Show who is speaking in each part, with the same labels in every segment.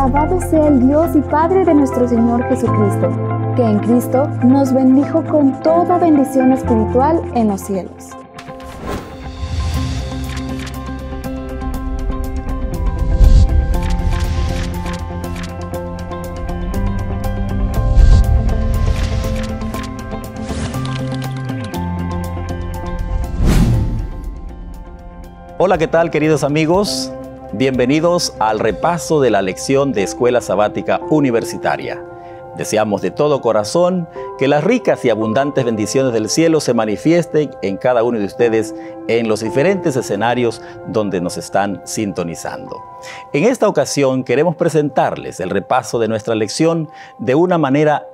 Speaker 1: Alabado sea el Dios y Padre de nuestro Señor Jesucristo, que en Cristo nos bendijo con toda bendición espiritual en los cielos.
Speaker 2: Hola, ¿qué tal queridos amigos? Bienvenidos al repaso de la lección de Escuela Sabática Universitaria. Deseamos de todo corazón que las ricas y abundantes bendiciones del cielo se manifiesten en cada uno de ustedes en los diferentes escenarios donde nos están sintonizando. En esta ocasión queremos presentarles el repaso de nuestra lección de una manera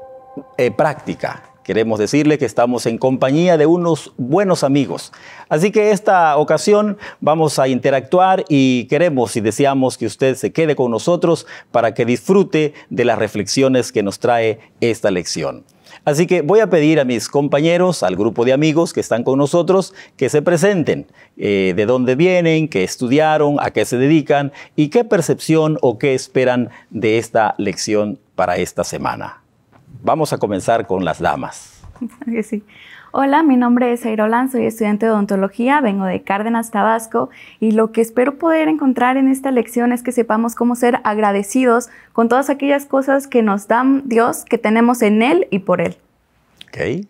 Speaker 2: eh, práctica, Queremos decirle que estamos en compañía de unos buenos amigos. Así que esta ocasión vamos a interactuar y queremos y deseamos que usted se quede con nosotros para que disfrute de las reflexiones que nos trae esta lección. Así que voy a pedir a mis compañeros, al grupo de amigos que están con nosotros, que se presenten, eh, de dónde vienen, qué estudiaron, a qué se dedican y qué percepción o qué esperan de esta lección para esta semana. Vamos a comenzar con las damas.
Speaker 1: Hola, mi nombre es Airolan, soy estudiante de odontología, vengo de Cárdenas, Tabasco, y lo que espero poder encontrar en esta lección es que sepamos cómo ser agradecidos con todas aquellas cosas que nos dan Dios, que tenemos en Él y por Él.
Speaker 3: Ok.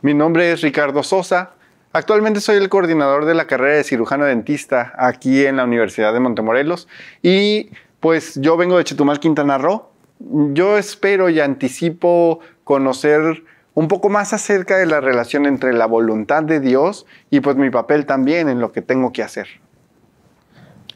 Speaker 3: Mi nombre es Ricardo Sosa, Actualmente soy el coordinador de la carrera de cirujano dentista aquí en la Universidad de Montemorelos y pues yo vengo de Chetumal, Quintana Roo yo espero y anticipo conocer un poco más acerca de la relación entre la voluntad de Dios y pues mi papel también en lo que tengo que hacer.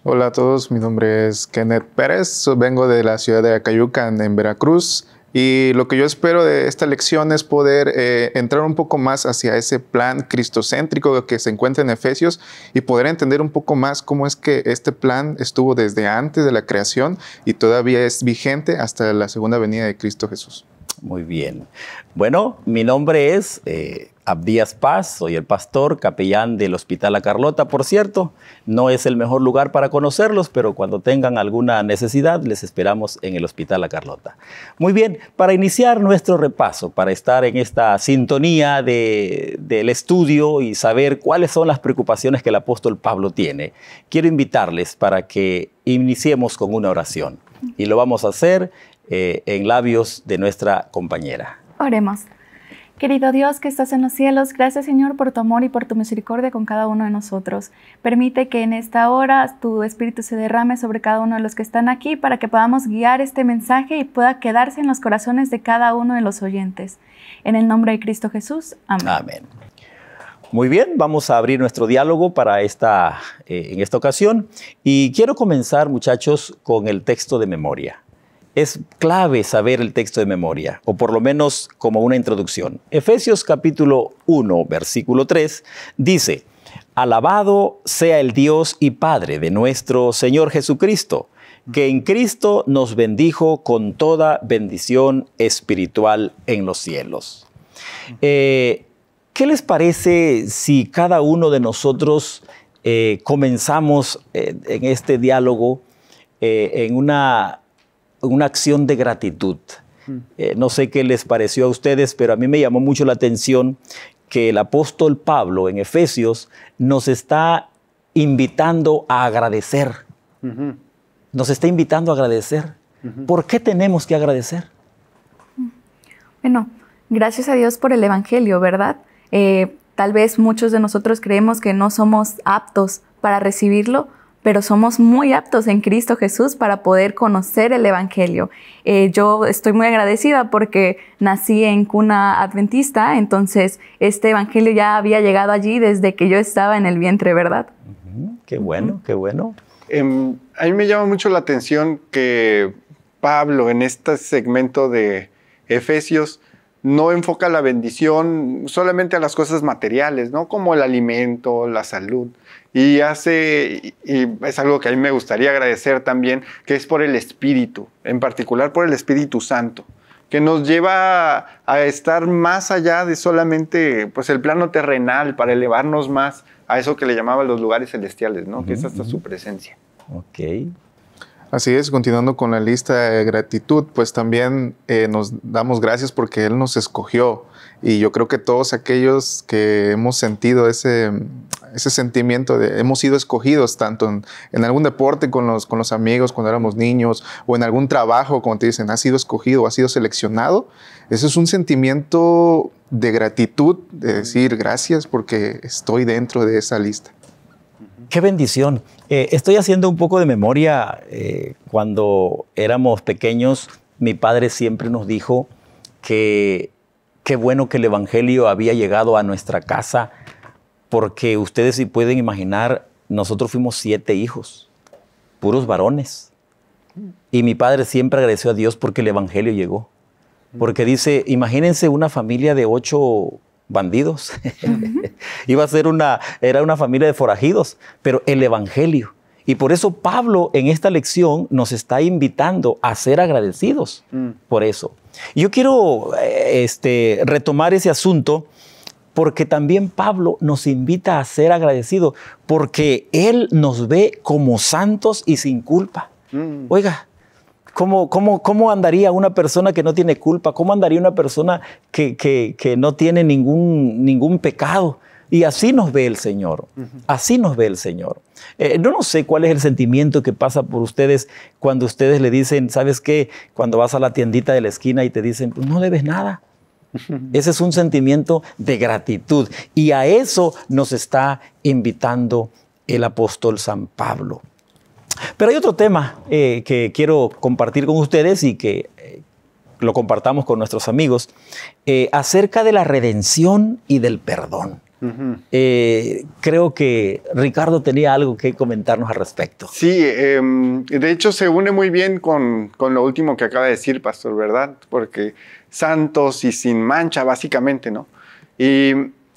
Speaker 4: Hola a todos, mi nombre es Kenneth Pérez, vengo de la ciudad de Acayucan, en Veracruz. Y lo que yo espero de esta lección es poder eh, entrar un poco más hacia ese plan cristocéntrico que se encuentra en Efesios y poder entender un poco más cómo es que este plan estuvo desde antes de la creación y todavía es vigente hasta la segunda venida de Cristo Jesús. Muy bien.
Speaker 2: Bueno, mi nombre es eh, Abdías Paz, soy el pastor, capellán del Hospital La Carlota, por cierto. No es el mejor lugar para conocerlos, pero cuando tengan alguna necesidad les esperamos en el Hospital La Carlota. Muy bien, para iniciar nuestro repaso, para estar en esta sintonía del estudio y saber cuáles son las preocupaciones que el apóstol Pablo tiene, quiero invitarles para que iniciemos con una oración. Y lo vamos a hacer eh, en labios de nuestra compañera.
Speaker 1: Oremos. Querido Dios que estás en los cielos, gracias Señor por tu amor y por tu misericordia con cada uno de nosotros. Permite que en esta hora tu Espíritu se derrame sobre cada uno de los que están aquí para que podamos guiar este mensaje y pueda quedarse en los corazones de cada uno de los oyentes. En el nombre de Cristo Jesús, amén.
Speaker 2: Muy bien, vamos a abrir nuestro diálogo para esta, eh, en esta ocasión y quiero comenzar muchachos con el texto de memoria es clave saber el texto de memoria, o por lo menos como una introducción. Efesios capítulo 1, versículo 3, dice, Alabado sea el Dios y Padre de nuestro Señor Jesucristo, que en Cristo nos bendijo con toda bendición espiritual en los cielos. Eh, ¿Qué les parece si cada uno de nosotros eh, comenzamos eh, en este diálogo en una una acción de gratitud. Mm. Eh, no sé qué les pareció a ustedes, pero a mí me llamó mucho la atención que el apóstol Pablo en Efesios nos está invitando a agradecer. Nos está invitando a agradecer. ¿Por qué tenemos que agradecer?
Speaker 1: Bueno, gracias a Dios por el Evangelio, ¿verdad? Eh, tal vez muchos de nosotros creemos que no somos aptos para recibirlo, pero somos muy aptos en Cristo Jesús para poder conocer el Evangelio. Eh, yo estoy muy agradecida porque nací en cuna adventista, entonces este Evangelio ya había llegado allí desde que yo estaba en el vientre, ¿verdad?
Speaker 3: Qué bueno, qué bueno. Em, a mí me llama mucho la atención que Pablo en este segmento de Efesios no enfoca la bendición solamente a las cosas materiales, ¿no? Como el alimento, la salud y hace, y es algo que a mí me gustaría agradecer también, que es por el Espíritu, en particular por el Espíritu Santo, que nos lleva a estar más allá de solamente pues, el plano terrenal, para elevarnos más a eso que le llamaban los lugares celestiales, ¿no? que es hasta su presencia.
Speaker 2: Ok.
Speaker 4: Así es, continuando con la lista de gratitud, pues también eh, nos damos gracias porque Él nos escogió y yo creo que todos aquellos que hemos sentido ese, ese sentimiento de hemos sido escogidos tanto en, algún deporte con los, con los amigos cuando éramos niños o en algún trabajo, como te dicen, has sido escogido, o has sido seleccionado, ese es un sentimiento de gratitud, de decir gracias porque estoy dentro de
Speaker 2: esa lista. Qué bendición. Eh, estoy haciendo un poco de memoria. Eh, cuando éramos pequeños, mi padre siempre nos dijo que Qué bueno que el Evangelio había llegado a nuestra casa, porque ustedes si pueden imaginar, nosotros fuimos siete hijos, puros varones. Y mi padre siempre agradeció a Dios porque el Evangelio llegó. Porque dice, imagínense una familia de ocho bandidos. Iba a ser una, era una familia de forajidos, pero el Evangelio y por eso Pablo en esta lección nos está invitando a ser agradecidos mm. por eso. Yo quiero eh, este, retomar ese asunto porque también Pablo nos invita a ser agradecidos porque él nos ve como santos y sin culpa. Mm. Oiga, ¿Cómo, ¿Cómo, andaría una persona que no tiene culpa? ¿Cómo andaría una persona que, que, no tiene ningún, ningún pecado? Y así nos ve el Señor, así nos ve el Señor. No eh, no sé cuál es el sentimiento que pasa por ustedes cuando ustedes le dicen, ¿sabes qué? Cuando vas a la tiendita de la esquina y te dicen, pues no debes nada. Ese es un sentimiento de gratitud. Y a eso nos está invitando el apóstol San Pablo. Pero hay otro tema eh, que quiero compartir con ustedes y que eh, lo compartamos con nuestros amigos, acerca de la redención y del perdón. Eh, creo que Ricardo tenía algo que comentarnos al respecto.
Speaker 3: Sí, em, de hecho se une muy bien con, lo último que acaba de decir, Pastor, ¿verdad? Porque santos y sin mancha, básicamente, ¿no? Y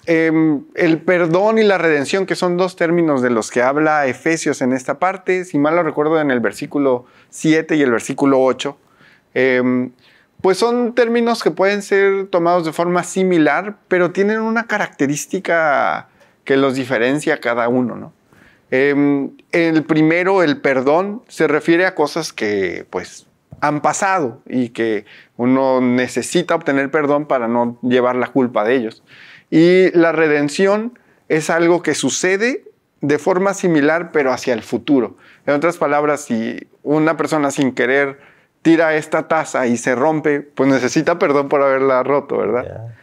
Speaker 3: em, el perdón y la redención, que son dos términos de los que habla Efesios en esta parte, si mal lo recuerdo, en el versículo 7 y el versículo 8 pues son términos que pueden ser tomados de forma similar, pero tienen una característica que los diferencia cada uno, ¿no? Em, el primero, el perdón, se refiere a cosas que pues han pasado y que uno necesita obtener perdón para no llevar la culpa de ellos. Y la redención es algo que sucede de forma similar pero hacia el futuro. En otras palabras, si una persona sin querer tira esta taza y se rompe, pues necesita perdón por haberla roto, ¿verdad?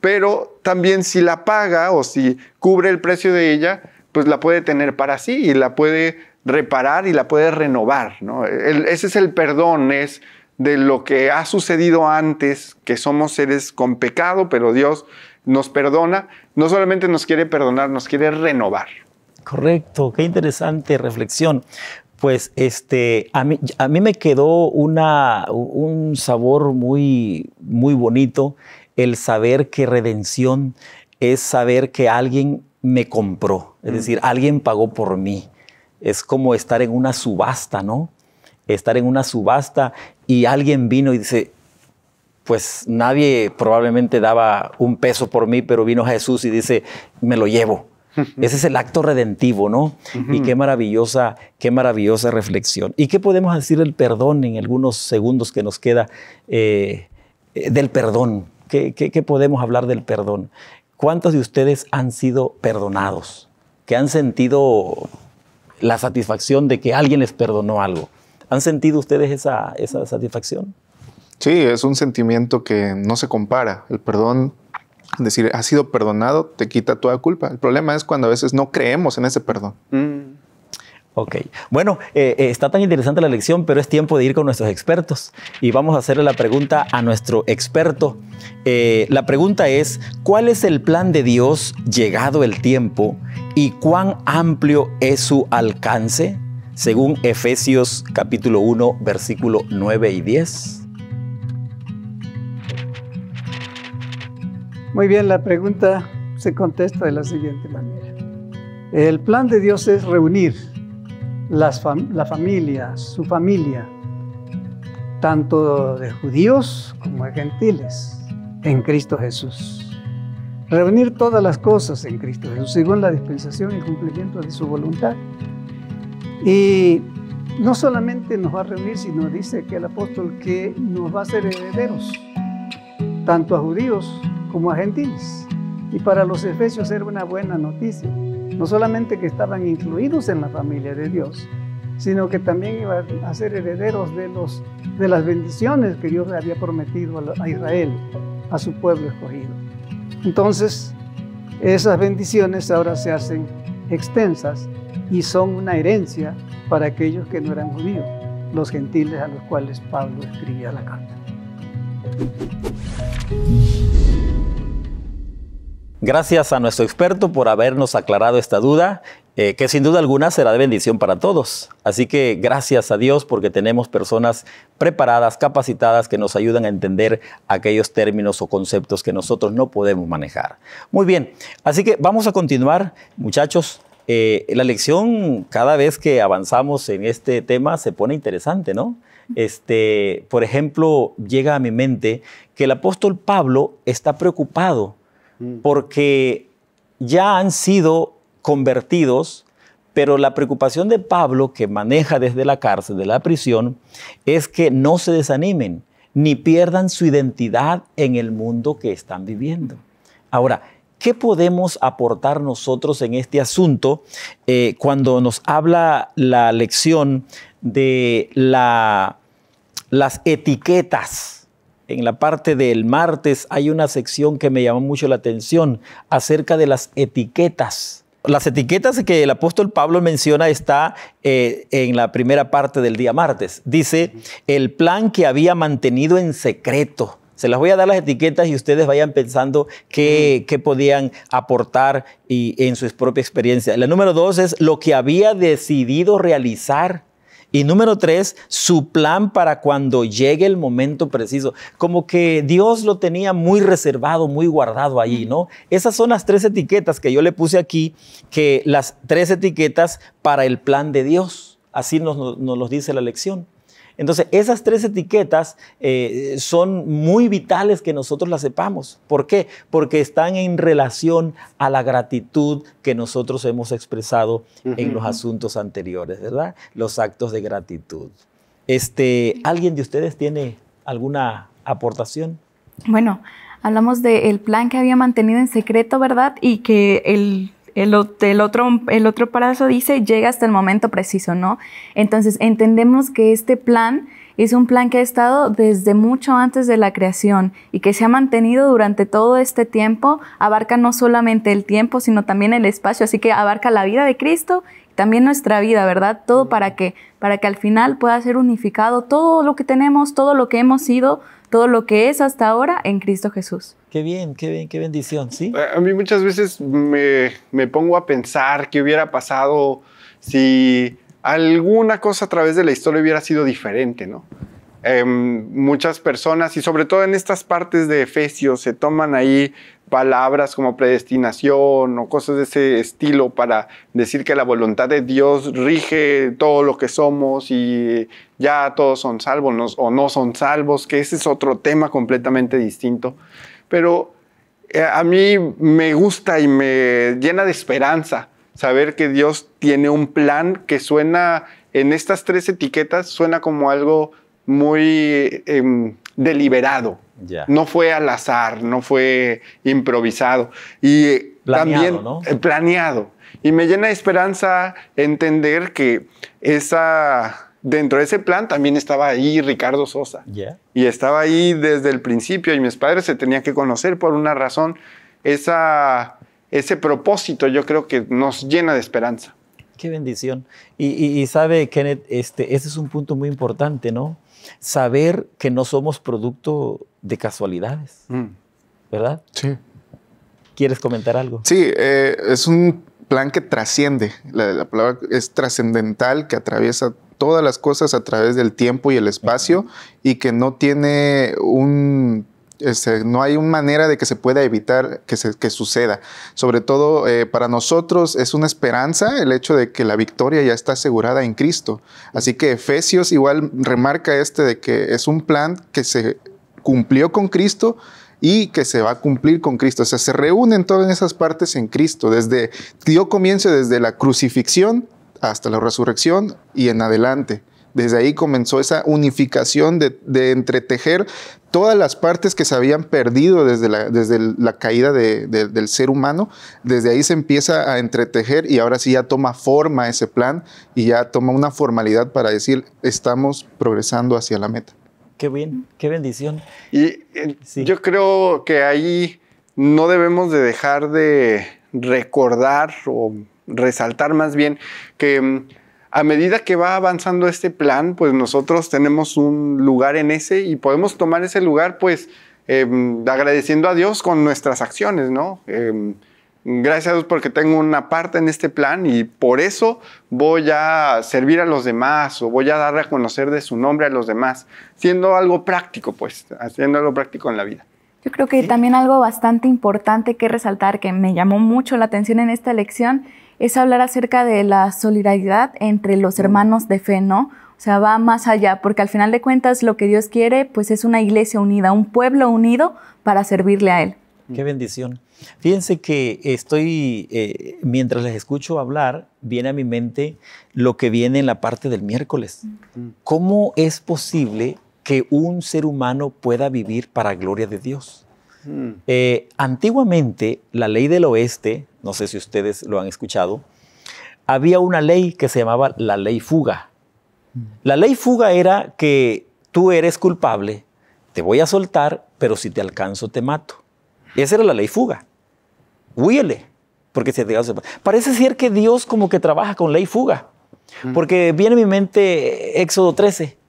Speaker 3: Pero también si la paga o si cubre el precio de ella, pues la puede tener para sí y la puede reparar y la puede renovar, ¿no? ese es el perdón, es de lo que ha sucedido antes, que somos seres con pecado, pero Dios nos perdona, no solamente nos quiere perdonar, nos quiere renovar.
Speaker 2: Correcto, qué interesante reflexión pues este, a mí, a mí me quedó una, un sabor muy, muy bonito el saber que redención es saber que alguien me compró, es mm. decir, alguien pagó por mí. Es como estar en una subasta, ¿no? Estar en una subasta y alguien vino y dice, pues nadie probablemente daba un peso por mí, pero vino Jesús y dice, me lo llevo. Ese es el acto redentivo, ¿no? Y qué maravillosa, qué maravillosa reflexión. ¿Y qué podemos decir del perdón en algunos segundos que nos queda eh, eh, del perdón? ¿Qué, podemos hablar del perdón? ¿Cuántos de ustedes han sido perdonados? ¿Que han sentido la satisfacción de que alguien les perdonó algo? ¿Han sentido ustedes esa, esa satisfacción? Sí, es un sentimiento que no se compara.
Speaker 4: El perdón decir, has sido perdonado, te quita toda culpa. El problema es cuando a veces no
Speaker 2: creemos en ese perdón. Mm. Ok. Bueno, eh, eh, está tan interesante la lección, pero es tiempo de ir con nuestros expertos. Y vamos a hacerle la pregunta a nuestro experto. Eh, la pregunta es, ¿cuál es el plan de Dios llegado el tiempo y cuán amplio es su alcance? Según Efesios capítulo 1, versículo 9 y 10.
Speaker 5: Muy bien, la pregunta se contesta de la siguiente manera. El plan de Dios es reunir la familia, su familia, tanto de judíos como de gentiles, en Cristo Jesús. Reunir todas las cosas en Cristo Jesús, según la dispensación y cumplimiento de su voluntad. Y no solamente nos va a reunir, sino dice que el apóstol que nos va a hacer herederos, tanto a judíos como a gentiles. Y para los efesios era una buena noticia, no solamente que estaban incluidos en la familia de Dios, sino que también iban a ser herederos de, los, de las bendiciones que Dios le había prometido a Israel, a su pueblo escogido. Entonces, esas bendiciones ahora se hacen extensas y son una herencia para aquellos que no eran judíos, los gentiles a los cuales Pablo escribía la carta.
Speaker 2: Gracias a nuestro experto por habernos aclarado esta duda, eh, que sin duda alguna será de bendición para todos. Así que gracias a Dios porque tenemos personas preparadas, capacitadas, que nos ayudan a entender aquellos términos o conceptos que nosotros no podemos manejar. Muy bien, así que vamos a continuar, muchachos. Eh, la lección, cada vez que avanzamos en este tema, se pone interesante, ¿no? Este, por ejemplo, llega a mi mente que el apóstol Pablo está preocupado Mm. porque ya han sido convertidos, pero la preocupación de Pablo, que maneja desde la cárcel, de la prisión, es que no se desanimen ni pierdan su identidad en el mundo que están viviendo. Ahora, ¿qué podemos aportar nosotros en este asunto eh, cuando nos habla la lección de las etiquetas? en la parte del martes hay una sección que me llamó mucho la atención acerca de las etiquetas. Las etiquetas que el apóstol Pablo menciona está eh, en la primera parte del día martes. Dice, el plan que había mantenido en secreto. Se las voy a dar las etiquetas y ustedes vayan pensando qué, qué podían aportar y, en su propia experiencia. La número dos es lo que había decidido realizar. Y número tres, su plan para cuando llegue el momento preciso. Como que Dios lo tenía muy reservado, muy guardado ahí, ¿no? Esas son las tres etiquetas que yo le puse aquí, que las tres etiquetas para el plan de Dios. Así nos, nos, los dice la lección. Entonces, esas tres etiquetas eh, son muy vitales que nosotros las sepamos. ¿Por qué? Porque están en relación a la gratitud que nosotros hemos expresado en los asuntos anteriores, ¿verdad? Los actos de gratitud. Este, ¿Alguien de ustedes tiene alguna aportación?
Speaker 1: Bueno, hablamos del plan que había mantenido en secreto, ¿verdad? Y que el el, otro, el otro dice, llega hasta el momento preciso, ¿no? Entonces, entendemos que este plan es un plan que ha estado desde mucho antes de la creación y que se ha mantenido durante todo este tiempo. Abarca no solamente el tiempo, sino también el espacio, así que abarca la vida de Cristo y también nuestra vida, ¿verdad? Todo para que al final pueda ser unificado todo lo que tenemos, todo lo que hemos sido, todo lo que es hasta ahora en Cristo Jesús.
Speaker 2: Qué bien, qué bien, qué bendición, ¿sí?
Speaker 3: Eh, a mí muchas veces me, pongo a pensar qué hubiera pasado si alguna cosa a través de la historia hubiera sido diferente, ¿no? Em, muchas personas, y sobre todo en estas partes de Efesios, se toman ahí palabras como predestinación o cosas de ese estilo para decir que la voluntad de Dios rige todo lo que somos y ya todos son salvos o no son salvos, que ese es otro tema completamente distinto pero eh, a mí me gusta y me llena de esperanza saber que Dios tiene un plan que suena, en estas tres etiquetas, suena como algo muy em, deliberado. No fue al azar, no fue improvisado. Y eh, también ¿no? Eh, planeado. Y me llena de esperanza entender que esa dentro de ese plan también estaba ahí Ricardo Sosa. Y estaba ahí desde el principio y mis padres se tenían que conocer por una razón. Esa, ese propósito yo creo que nos llena
Speaker 2: de esperanza. Qué bendición. Y, sabe, Kenneth, este, ese es un punto muy importante, ¿no? Saber que no somos producto de casualidades, mm. ¿verdad? Sí. ¿Quieres comentar algo?
Speaker 4: Sí, eh, es un plan que trasciende. la palabra es trascendental, que atraviesa todas las cosas a través del tiempo y el espacio y que no tiene un este, no hay una manera de que se pueda evitar que, se, suceda. Sobre todo eh, para nosotros es una esperanza el hecho de que la victoria ya está asegurada en Cristo. Así que Efesios igual remarca este de que es un plan que se cumplió con Cristo y que se va a cumplir con Cristo. O sea, se reúnen todas esas partes en Cristo. Desde dio comienzo desde la crucifixión hasta la resurrección y en adelante. Desde ahí comenzó esa unificación de, entretejer todas las partes que se habían perdido desde la, desde la caída del ser humano. Desde ahí se empieza a entretejer y ahora sí ya toma forma ese plan y ya toma una formalidad para decir estamos progresando hacia la meta.
Speaker 2: Qué bien, qué bendición. Y yo creo que
Speaker 3: ahí no debemos de dejar de recordar o resaltar más bien que mm, a medida que va avanzando este plan, pues nosotros tenemos un lugar en ese y podemos tomar ese lugar, pues eh, agradeciendo a Dios con nuestras acciones, ¿no? Eh, gracias a Dios porque tengo una parte en este plan y por eso voy a servir a los demás o voy a dar a conocer de su nombre a los demás, siendo algo práctico, pues, haciendo algo práctico en la vida.
Speaker 1: Yo creo que también algo bastante importante que resaltar que me llamó mucho la atención en esta lección es hablar acerca de la solidaridad entre los hermanos de fe, ¿no? O sea, va más allá, porque al final de cuentas lo que Dios quiere, pues es una iglesia unida, un pueblo unido para servirle a Él.
Speaker 2: Qué bendición. Fíjense que estoy, eh, mientras les escucho hablar, viene a mi mente lo que viene en la parte del miércoles. ¿Cómo es posible que un ser humano pueda vivir para gloria de Dios? Eh, antiguamente, la ley del oeste, no sé si ustedes lo han escuchado, había una ley que se llamaba la ley fuga. La ley fuga era que tú eres culpable, te voy a soltar, pero si te alcanzo te mato. Y esa era la ley fuga. Huíele, porque se te Parece ser que Dios como que trabaja con ley fuga, porque viene a mi mente Éxodo 13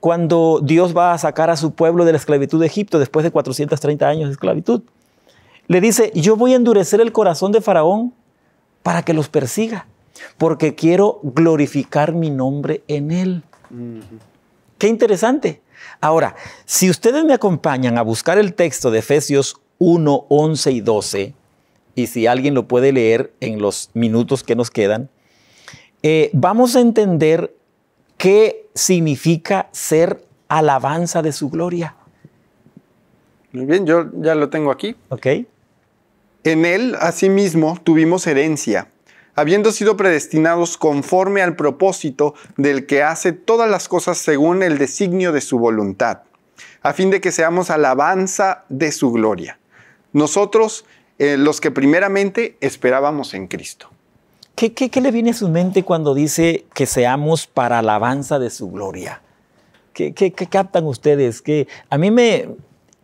Speaker 2: cuando Dios va a sacar a su pueblo de la esclavitud de Egipto después de 430 años de esclavitud. Le dice, yo voy a endurecer el corazón de Faraón para que los persiga, porque quiero glorificar mi nombre en él. Qué interesante. Ahora, si ustedes me acompañan a buscar el texto de Efesios 1, 11 y 12, y si alguien lo puede leer en los minutos que nos quedan, eh, vamos a entender ¿Qué significa ser alabanza de su gloria?
Speaker 3: Muy bien, yo ya lo tengo aquí. Ok. En él, asimismo, tuvimos herencia, habiendo sido predestinados conforme al propósito del que hace todas las cosas según el designio de su voluntad, a fin de que seamos alabanza de su gloria. Nosotros, eh, los que primeramente esperábamos en Cristo.
Speaker 2: ¿Qué, le viene a su mente cuando dice que seamos para alabanza de su gloria? ¿Qué, captan ustedes? Que a mí me...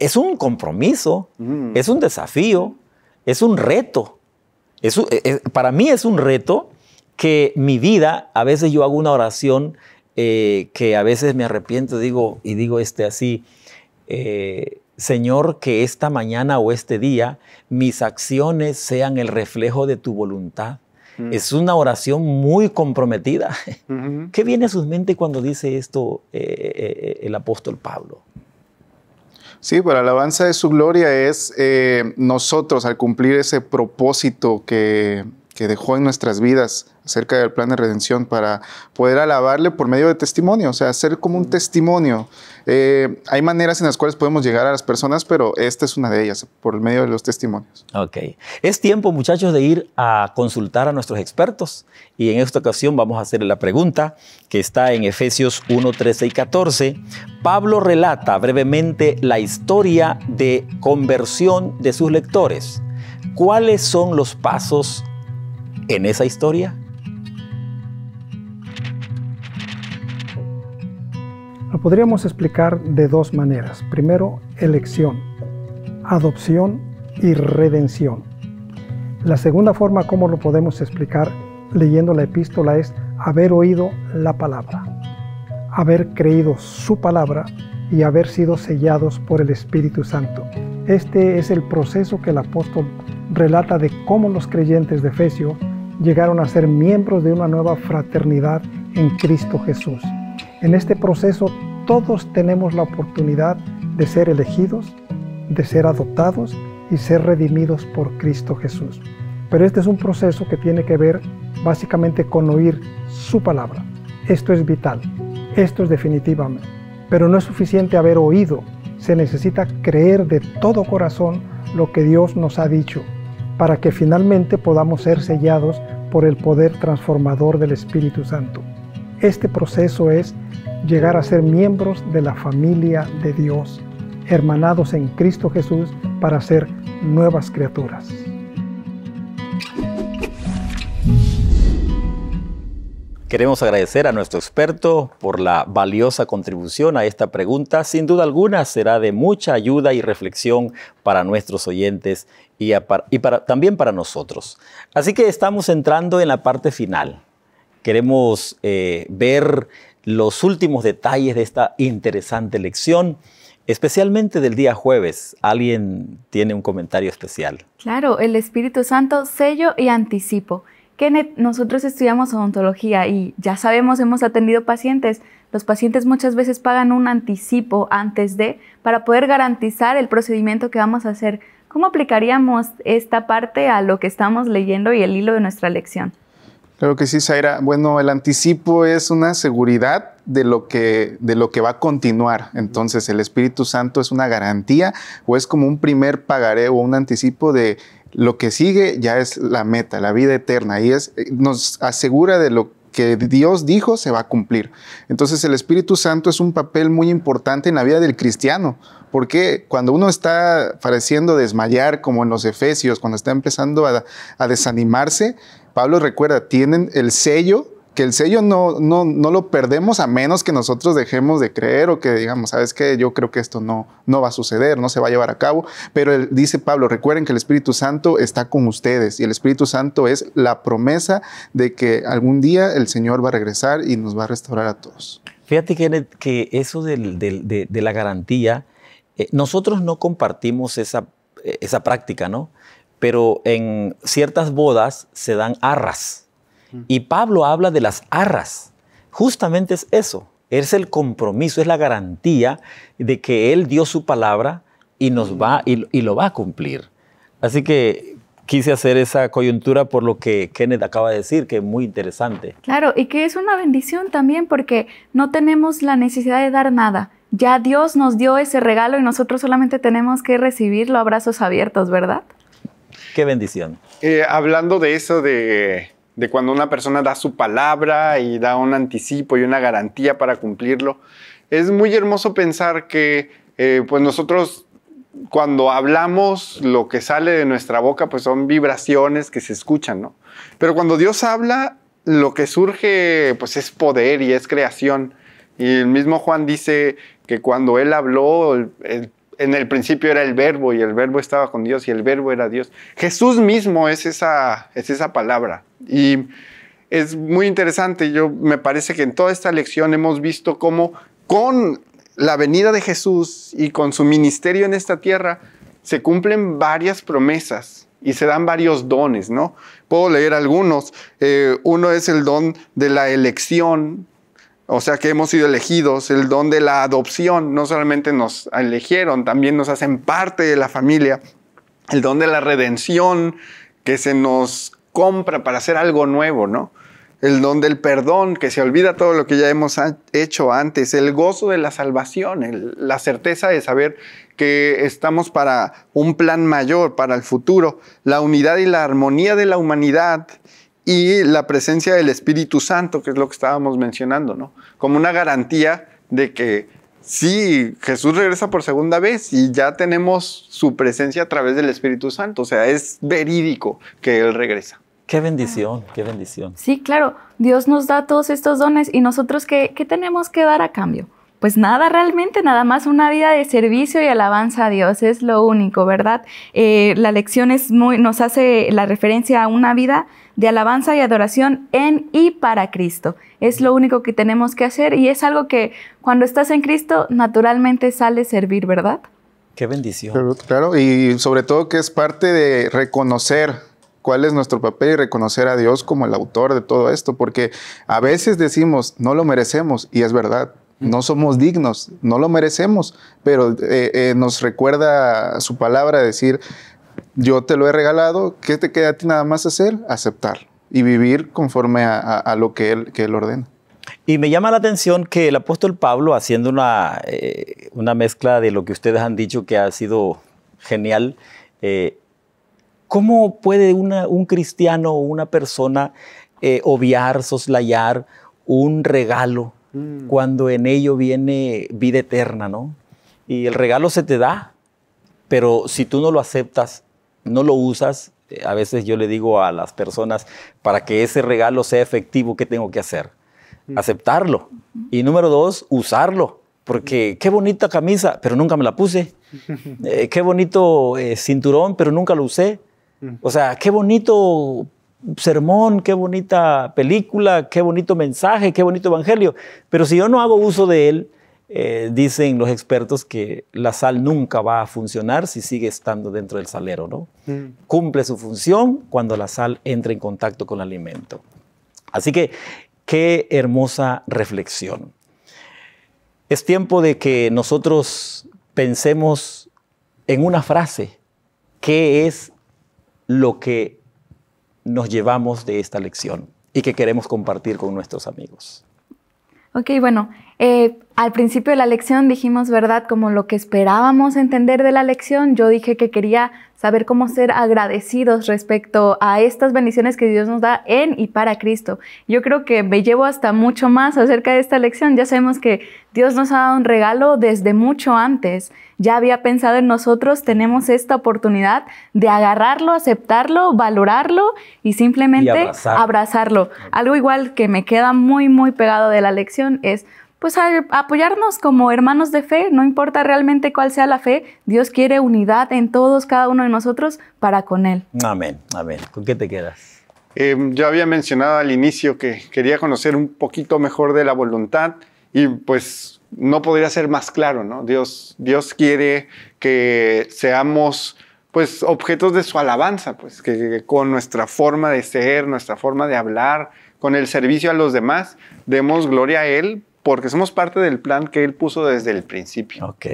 Speaker 2: Es un compromiso, mm. es un desafío, es un reto. Eh, eh, para mí es un reto que mi vida, a veces yo hago una oración eh, que a veces me arrepiento digo, y digo este así, Señor, que esta mañana o este día mis acciones sean el reflejo de tu voluntad. Mm. Es una oración muy comprometida. ¿Qué viene a su mente cuando dice esto eh, eh, eh, el apóstol Pablo?
Speaker 4: Sí, para alabanza de su gloria es nosotros al cumplir ese propósito que que dejó en nuestras vidas acerca del plan de redención para poder alabarle por medio de testimonio, o sea, hacer como un mm. testimonio. Eh, hay maneras en las cuales podemos llegar a las personas, pero esta es una de ellas,
Speaker 2: por medio de los testimonios. Ok. Es tiempo, muchachos, de ir a consultar a nuestros expertos y en esta ocasión vamos a hacerle la pregunta que está en Efesios 1, 13 y 14. Pablo relata brevemente la historia de conversión de sus lectores. ¿Cuáles son los pasos en esa historia?
Speaker 6: Lo podríamos explicar de dos maneras. Primero, elección, adopción y redención. La segunda forma como lo podemos explicar leyendo la epístola es haber oído la palabra, haber creído su palabra y haber sido sellados por el Espíritu Santo. Este es el proceso que el apóstol relata de cómo los creyentes de Efesio llegaron a ser miembros de una nueva fraternidad en Cristo Jesús. En este proceso todos tenemos la oportunidad de ser elegidos, de ser adoptados y ser redimidos por Cristo Jesús. Pero este es un proceso que tiene que ver básicamente con oír su palabra. Esto es vital, esto es definitivamente. Pero no es suficiente haber oído, se necesita creer de todo corazón lo que Dios nos ha dicho para que finalmente podamos ser sellados por el poder transformador del Espíritu Santo. Este proceso es llegar a ser miembros de la familia de Dios, hermanados en Cristo Jesús para ser nuevas criaturas.
Speaker 2: Queremos agradecer a nuestro experto por la valiosa contribución a esta pregunta. Sin duda alguna será de mucha ayuda y reflexión para nuestros oyentes y, también para nosotros. Así que estamos entrando en la parte final. Queremos eh, ver los últimos detalles de esta interesante lección especialmente del día jueves. Alguien tiene un comentario especial.
Speaker 1: Claro, el Espíritu Santo, sello y anticipo. Kenneth, nosotros estudiamos odontología y ya sabemos, hemos atendido pacientes. Los pacientes muchas veces pagan un anticipo antes de para poder garantizar el procedimiento que vamos a hacer. ¿Cómo aplicaríamos esta parte a lo que estamos leyendo y el hilo de nuestra lección?
Speaker 4: Creo que sí, Zaira. Bueno, el anticipo es una seguridad de lo que, de lo que va a continuar. Entonces, el Espíritu Santo es una garantía o es como un primer pagaré o un anticipo de lo que sigue ya es la meta, la vida eterna, y eh, nos asegura de lo que Dios dijo se va a cumplir. Entonces el Espíritu Santo es un papel muy importante en la vida del cristiano, porque cuando uno está pareciendo desmayar, como en los Efesios, cuando está empezando a, a desanimarse, Pablo recuerda, tienen el sello que el sello no, no, lo perdemos a menos que nosotros dejemos de creer o que digamos, sabes qué? yo creo que esto no, no va a suceder, no se va a llevar a cabo. Pero dice Pablo, recuerden que el Espíritu Santo está con ustedes y el Espíritu Santo es la promesa de
Speaker 2: que algún día el Señor va a regresar y nos va a restaurar a todos. Fíjate que, que eso de, la garantía, eh, nosotros no compartimos esa, eh, esa práctica, ¿no? Pero en ciertas bodas se dan arras y Pablo habla de las arras. Justamente es eso. Es el compromiso, es la garantía de que Él dio su palabra y, nos va, y, lo va a cumplir. Así que quise hacer esa coyuntura por lo que Kenneth acaba de decir, que es muy
Speaker 1: interesante. Claro, y que es una bendición también porque no tenemos la necesidad de dar nada. Ya Dios nos dio ese regalo y nosotros solamente tenemos que recibirlo a brazos abiertos, ¿verdad?
Speaker 2: Qué bendición.
Speaker 3: Eh, hablando de eso de de cuando una persona da su palabra y da un anticipo y una garantía para cumplirlo. Es muy hermoso pensar que eh, pues nosotros cuando hablamos lo que sale de nuestra boca pues son vibraciones que se escuchan, ¿no? Pero cuando Dios habla lo que surge pues es poder y es creación. Y el mismo Juan dice que cuando él habló el, en el principio era el verbo y el verbo estaba con Dios y el verbo era Dios. Jesús mismo es esa, es esa palabra. Y es muy interesante, yo me parece que en toda esta lección hemos visto cómo con la venida de Jesús y con su ministerio en esta tierra se cumplen varias promesas y se dan varios dones, ¿no? Puedo leer algunos. Eh, uno es el don de la elección, o sea que hemos sido elegidos, el don de la adopción, no solamente nos eligieron, también nos hacen parte de la familia, el don de la redención que se nos compra para hacer algo nuevo, ¿no? El don del perdón, que se olvida todo lo que ya hemos hecho antes, el gozo de la salvación, la certeza de saber que estamos para un plan mayor, para el futuro, la unidad y la armonía de la humanidad, y la presencia del Espíritu Santo, que es lo que estábamos mencionando, ¿no? Como una garantía de que sí, Jesús regresa por segunda vez y ya tenemos su presencia a través del Espíritu Santo, o sea, es verídico que Él regresa. Qué bendición, qué bendición.
Speaker 1: Sí, claro, Dios nos da todos estos dones y nosotros qué, tenemos que dar a cambio? pues nada realmente, nada más una vida de servicio y alabanza a Dios, es lo único, ¿verdad? Eh, la lección es muy, nos hace la referencia a una vida de alabanza y adoración en y para Cristo. Es lo único que tenemos que hacer y es algo que cuando estás en Cristo naturalmente sale servir, ¿verdad?
Speaker 4: Qué bendición. claro, y sobre todo que es parte de reconocer cuál es nuestro papel y reconocer a Dios como el autor de todo esto, porque a veces decimos, no lo merecemos, y es verdad, no somos dignos, no lo merecemos, pero eh, eh, nos recuerda su palabra decir, yo te lo he regalado, ¿qué te queda a ti nada más hacer? Aceptar y vivir conforme
Speaker 2: a, lo que él, que él ordena. Y me llama la atención que el apóstol Pablo, haciendo una, eh, mezcla de lo que ustedes han dicho que ha sido genial, eh, ¿cómo puede un cristiano o una persona eh, obviar, soslayar un regalo mm. cuando en ello viene vida eterna, ¿no? Y el regalo se te da, pero si tú no lo aceptas, no lo usas, eh, a veces yo le digo a las personas, para que ese regalo sea efectivo, ¿qué tengo que hacer? Mm. Aceptarlo. Y número dos, usarlo. Porque qué bonita camisa, pero nunca me la puse. Eh, qué bonito eh, cinturón, pero nunca lo usé. Mm. O sea, qué bonito sermón, qué bonita película, qué bonito mensaje, qué bonito evangelio. Pero si yo no hago uso de él, eh, dicen los expertos que la sal nunca va a funcionar si sigue estando dentro del salero, ¿no? Mm. Cumple su función cuando la sal entra en contacto con el alimento. Así que qué hermosa reflexión. Es tiempo de que nosotros pensemos en una frase, qué es lo que nos llevamos de esta lección y que queremos compartir con nuestros amigos.
Speaker 1: Ok, bueno, eh, al principio de la lección dijimos, ¿verdad? Como lo que esperábamos entender de la lección, yo dije que quería saber cómo ser agradecidos respecto a estas bendiciones que Dios nos da en y para Cristo. Yo creo que me llevo hasta mucho más acerca de esta lección. Ya sabemos que Dios nos ha dado un regalo desde mucho antes. Ya había pensado en nosotros, tenemos esta oportunidad de agarrarlo, aceptarlo, valorarlo y simplemente abrazarlo. Algo igual que me queda muy, muy pegado de la lección es pues apoyarnos como hermanos de fe, no importa realmente cuál sea la fe, Dios quiere unidad en todos, cada uno de nosotros, para con Él.
Speaker 3: Amén, amén. ¿Con qué te quedas? Em, yo había mencionado al inicio que quería conocer un poquito mejor de la voluntad y pues no podría ser más claro, ¿no? Dios, Dios quiere que seamos pues objetos de su alabanza, pues que con nuestra forma de ser, nuestra forma de hablar, con el servicio a los demás, demos gloria a Él porque somos parte del plan que Él puso desde el principio. Ok.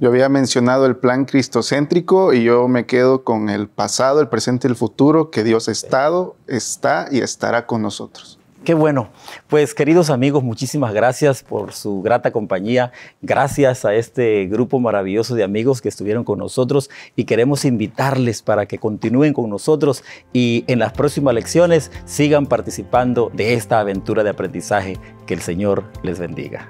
Speaker 4: Yo había mencionado el plan cristocéntrico y yo me quedo con el pasado, el presente y el futuro, que Dios ha estado, está y estará con
Speaker 2: nosotros. Qué bueno. Pues queridos amigos, muchísimas gracias por su grata compañía. Gracias a este grupo maravilloso de amigos que estuvieron con nosotros y queremos invitarles para que continúen con nosotros y en las próximas lecciones sigan participando de esta aventura de aprendizaje. Que el Señor les bendiga.